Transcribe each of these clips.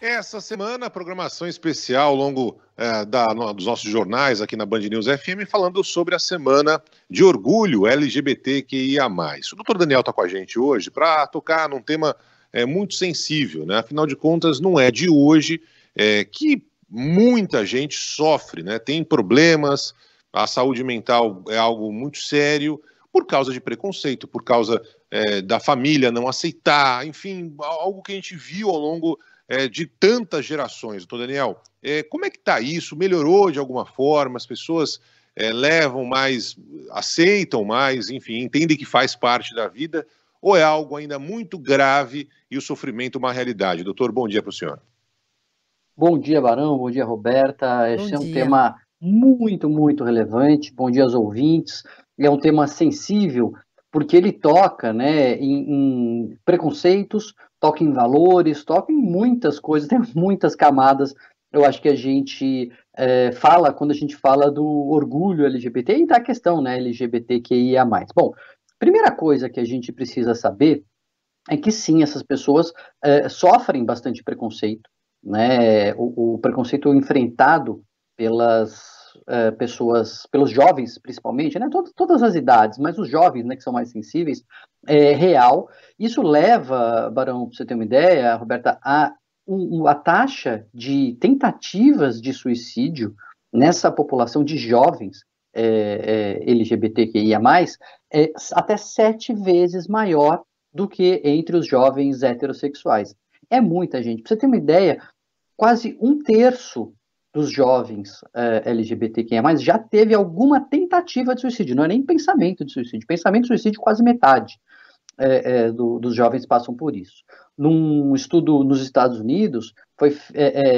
Essa semana, programação especial ao longo é, da, no, dos nossos jornais aqui na Band News FM, falando sobre a Semana de Orgulho LGBTQIA. O doutor Daniel está com a gente hoje para tocar num tema é, muito sensível, né? Afinal de contas, não é de hoje é, que muita gente sofre, né? Tem problemas, a saúde mental é algo muito sério por causa de preconceito, por causa é, da família não aceitar, enfim, algo que a gente viu ao longo é, de tantas gerações. Doutor Daniel, é, como é que está isso? Melhorou de alguma forma? As pessoas é, levam mais, aceitam mais, enfim, entendem que faz parte da vida? Ou é algo ainda muito grave e o sofrimento é uma realidade? Doutor, bom dia para o senhor. Bom dia, Barão. Bom dia, Roberta. Esse é um tema muito, muito relevante. Bom dia aos ouvintes. É um tema sensível porque ele toca né, em, em preconceitos, toca em valores, toca em muitas coisas, tem muitas camadas. Eu acho que a gente é, fala quando a gente fala do orgulho LGBT e da questão né, LGBTQIA. Bom, primeira coisa que a gente precisa saber é que sim, essas pessoas é, sofrem bastante preconceito. Né? O, o preconceito enfrentado pelas eh, pessoas, pelos jovens principalmente, né, todas as idades, mas os jovens né, que são mais sensíveis, é real. Isso leva, Barão, para você ter uma ideia, Roberta, a, um, a taxa de tentativas de suicídio nessa população de jovens é, é, LGBTQIA, é até sete vezes maior do que entre os jovens heterossexuais. É muita gente. Para você ter uma ideia, quase um terço dos jovens uh, eh, LGBTQIA+, é já teve alguma tentativa de suicídio, não é nem pensamento de suicídio. Pensamento de suicídio, quase metade é, é, do, dos jovens passam por isso. Num estudo nos Estados Unidos, foi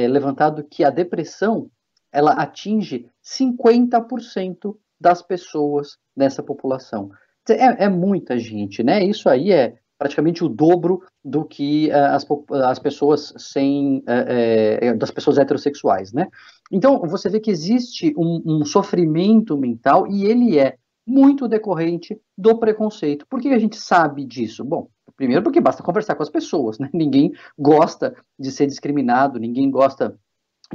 levantado que a depressão ela atinge 50% das pessoas nessa população. É, é, muita gente, né? Isso aí é, praticamente o dobro do que uh, as, eh, as, pessoas sem uh, das pessoas heterossexuais, né? Então você vê que existe um, um, sofrimento mental e ele é muito decorrente do preconceito. Por que a gente sabe disso? Bom, primeiro porque basta conversar com as pessoas, né? Ninguém gosta de ser discriminado, ninguém gosta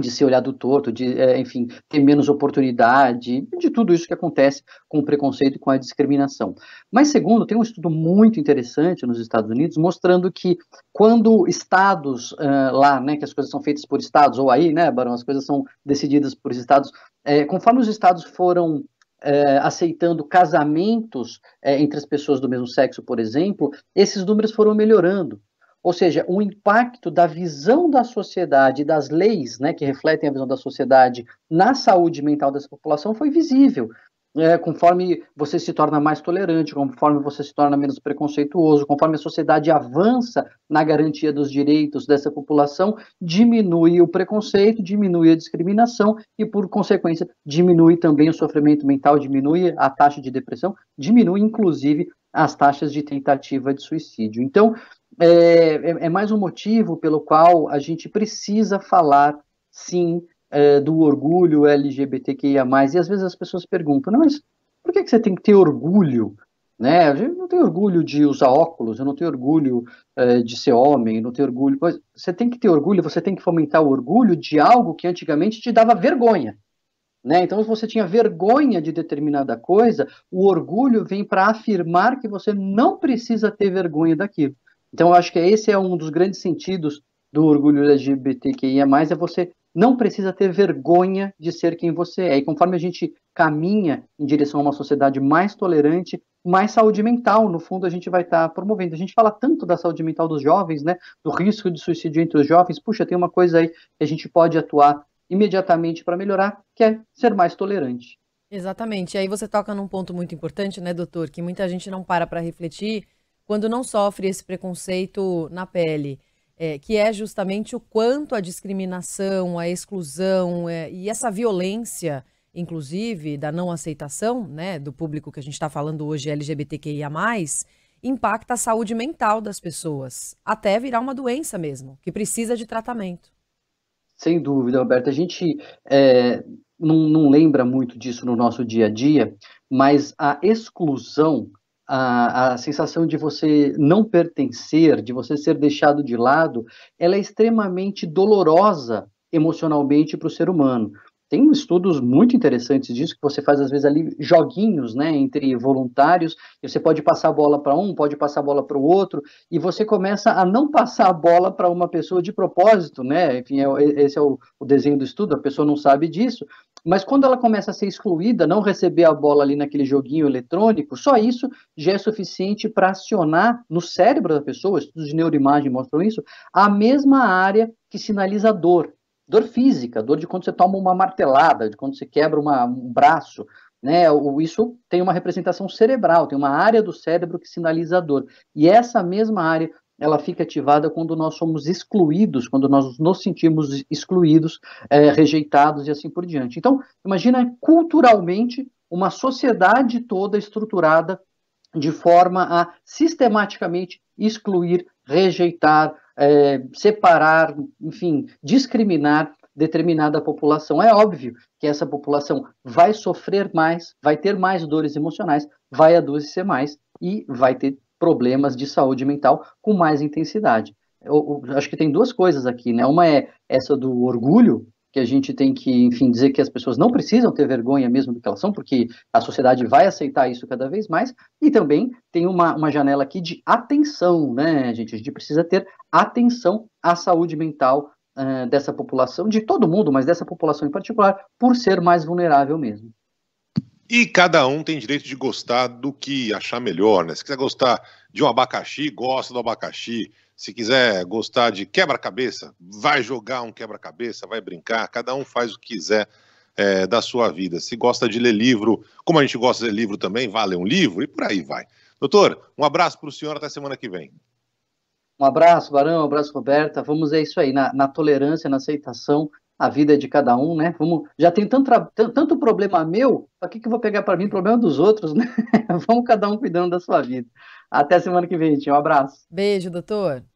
de ser olhado torto, de, é, enfim, ter menos oportunidade, de tudo isso que acontece com o preconceito e com a discriminação. Mas, segundo, tem um estudo muito interessante nos Estados Unidos mostrando que quando estados uh, lá, né, que as coisas são feitas por estados, ou aí, né, Barão, as coisas são decididas por estados, é, conforme os estados foram é, aceitando casamentos é, entre as pessoas do mesmo sexo, por exemplo, esses números foram melhorando. Ou seja, o impacto da visão da sociedade, das leis né, que refletem a visão da sociedade na saúde mental dessa população foi visível. É, conforme você se torna mais tolerante, conforme você se torna menos preconceituoso, conforme a sociedade avança na garantia dos direitos dessa população, diminui o preconceito, diminui a discriminação e, por consequência, diminui também o sofrimento mental, diminui a taxa de depressão, diminui inclusive as taxas de tentativa de suicídio. Então, é, é, é, mais um motivo pelo qual a gente precisa falar, sim, é, do orgulho LGBTQIA. E às vezes as pessoas perguntam, não, mas por que, que você tem que ter orgulho? Né? Eu não tenho orgulho de usar óculos, eu não tenho orgulho é, de ser homem, eu não tenho orgulho. Você tem que ter orgulho, você tem que fomentar o orgulho de algo que antigamente te dava vergonha. Né? Então, se você tinha vergonha de determinada coisa, o orgulho vem para afirmar que você não precisa ter vergonha daquilo. Então, eu acho que esse é um dos grandes sentidos do orgulho LGBTQIA, é você não precisa ter vergonha de ser quem você é. E conforme a gente caminha em direção a uma sociedade mais tolerante, mais saúde mental, no fundo, a gente vai estar tá promovendo. A gente fala tanto da saúde mental dos jovens, né? Do risco de suicídio entre os jovens. Puxa, tem uma coisa aí que a gente pode atuar imediatamente para melhorar, que é ser mais tolerante. Exatamente. E aí você toca num ponto muito importante, né, doutor? Que muita gente não para para refletir quando não sofre esse preconceito na pele, é, que é justamente o quanto a discriminação, a exclusão é, e essa violência, inclusive, da não aceitação né, do público que a gente está falando hoje LGBTQIA, impacta a saúde mental das pessoas, até virar uma doença mesmo, que precisa de tratamento. Sem dúvida, Roberta. A gente é, não, não lembra muito disso no nosso dia a dia, mas a exclusão a, a sensação de você não pertencer, de você ser deixado de lado, ela é extremamente dolorosa emocionalmente para o ser humano tem estudos muito interessantes disso que você faz às vezes ali joguinhos, né, entre voluntários. E você pode passar a bola para um, pode passar a bola para o outro, e você começa a não passar a bola para uma pessoa de propósito, né? Enfim, é, esse é o, o, desenho do estudo. A pessoa não sabe disso, mas quando ela começa a ser excluída, não receber a bola ali naquele joguinho eletrônico, só isso já é suficiente para acionar no cérebro da pessoa. Estudos de neuroimagem mostram isso. A mesma área que sinaliza dor. Dor física, dor de quando você toma uma martelada, de quando você quebra uma, um braço, né? Isso tem uma representação cerebral, tem uma área do cérebro que sinaliza dor. E essa mesma área, ela fica ativada quando nós somos excluídos, quando nós nos sentimos excluídos, é, rejeitados e assim por diante. Então, imagina culturalmente uma sociedade toda estruturada de forma a sistematicamente excluir, rejeitar, é, separar, enfim, discriminar determinada população. É óbvio que essa população vai sofrer mais, vai ter mais dores emocionais, vai adoecer mais e vai ter problemas de saúde mental com mais intensidade. Eu, eu, acho que tem duas coisas aqui, né? Uma é essa do orgulho, que a gente tem que, enfim, dizer que as pessoas não precisam ter vergonha mesmo do que elas são, porque a sociedade vai aceitar isso cada vez mais, e também tem uma, uma janela aqui de atenção, né, gente? A gente precisa ter atenção à saúde mental uh, dessa população, de todo mundo, mas dessa população em particular, por ser mais vulnerável mesmo. E cada um tem direito de gostar do que achar melhor, né? Se quiser gostar de um abacaxi, gosta do abacaxi. Se quiser gostar de quebra-cabeça, vai jogar um quebra-cabeça, vai brincar, cada um faz o que quiser é, da sua vida. Se gosta de ler livro, como a gente gosta de ler livro também, vá ler um livro e por aí vai. Doutor, um abraço para o senhor até semana que vem. Um abraço, Barão, um abraço, Roberta. Vamos, é isso aí, na, na tolerância, na aceitação a vida de cada um, né? Vamos, já tem tanto, tanto problema meu, para que, que eu vou pegar para mim problema dos outros, né? Vamos cada um cuidando da sua vida. Até semana que vem, gente. Um abraço. Beijo, doutor.